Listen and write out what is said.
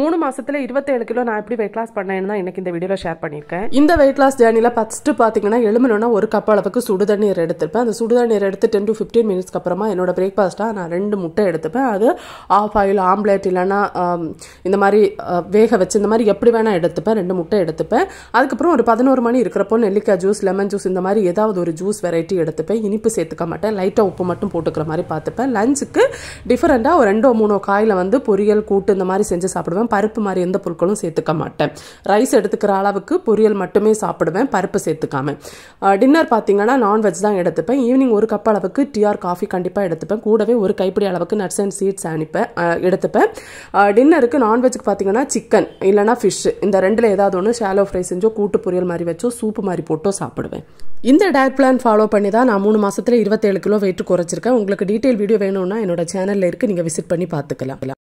மூணு மாசத்துல இருபத்தேழு கிலோ நான் எப்படி வெயிட் லாஸ் பண்ணேன்னு தான் எனக்கு இந்த வீடியோவில் ஷேர் பண்ணியிருக்கேன் இந்த வெயிட் லாஸ் ஜேர்னில ஃபஸ்ட்டு பார்த்தீங்கன்னா எழுமணும்னா ஒரு கப் அளவுக்கு சுடு தண்ணீர் அந்த சுடு தண்ணீர் எடுத்து டென் டு பிப்டீன் மினிட்ஸ்க்கு அப்புறமா என்னோட பிரேக்ஃபாஸ்ட்டாக நான் ரெண்டு முட்டை எடுத்துப்பேன் அது ஆஃப் ஆயில் ஆம்லேட் இல்லைன்னா இந்த மாதிரி வேக வச்சு இந்த மாதிரி எப்படி வேணால் எடுத்துப்பேன் ரெண்டு முட்டை எடுத்துப்பேன் அதுக்கப்புறம் ஒரு பதினோரு மணி இருக்கிறப்போ நெல்லிக்காய் ஜூஸ் லெமன் ஜூஸ் இந்த மாதிரி ஏதாவது ஒரு ஜூஸ் வெரைட்டி எடுத்துப்பேன் இனிப்பு சேர்த்துக்க மாட்டேன் லைட்டாக உப்பு மட்டும் போட்டுக்கிற மாதிரி பார்த்துப்பேன் லஞ்சுக்கு டிஃப்ரெண்ட்டாக ஒரு ரெண்டோ மூணோ காயில் வந்து பொரியல் கூட்டு இந்த மாதிரி செஞ்சு சாப்பிடுவேன் சாப்பிடுவேன் பருப்பு மாதிரி எந்த பொருட்களும் சேர்த்துக்க மாட்டேன் ரைஸ் எடுத்துக்கிற அளவுக்கு பொரியல் மட்டுமே சாப்பிடுவேன் பருப்பு சேர்த்துக்காம டின்னர் பார்த்தீங்கன்னா நான்வெஜ் தான் எடுத்துப்பேன் ஈவினிங் ஒரு கப் அளவுக்கு டிஆர் காஃபி கண்டிப்பாக எடுத்துப்பேன் கூடவே ஒரு கைப்பிடி அளவுக்கு நட்ஸ் அண்ட் சீட்ஸ் அனுப்பேன் எடுத்துப்பேன் டின்னருக்கு நான்வெஜ்க்கு பார்த்தீங்கன்னா சிக்கன் இல்லைனா ஃபிஷ் இந்த ரெண்டில் ஏதாவது ஒன்று ஷாலோ ஃப்ரை செஞ்சோ கூட்டு பொரியல் மாதிரி வச்சோ சூப்பு மாதிரி போட்டோ சாப்பிடுவேன் இந்த டயட் பிளான் ஃபாலோ பண்ணி தான் நான் மூணு மாதத்தில் இருபத்தேழு கிலோ வெயிட் குறைச்சிருக்கேன் உங்களுக்கு டீட்டெயில் வீடியோ வேணும்னா என்னோட சேனலில் இருக்குது நீங்கள் விசிட் பண்ணி பார்த்துக்கலாம்